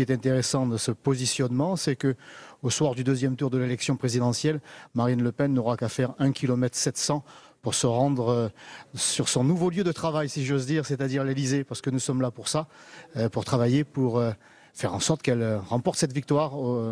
Ce qui est intéressant de ce positionnement, c'est que au soir du deuxième tour de l'élection présidentielle, Marine Le Pen n'aura qu'à faire 1 km 700 pour se rendre euh, sur son nouveau lieu de travail, si j'ose dire, c'est-à-dire l'Elysée, parce que nous sommes là pour ça, euh, pour travailler, pour euh, faire en sorte qu'elle remporte cette victoire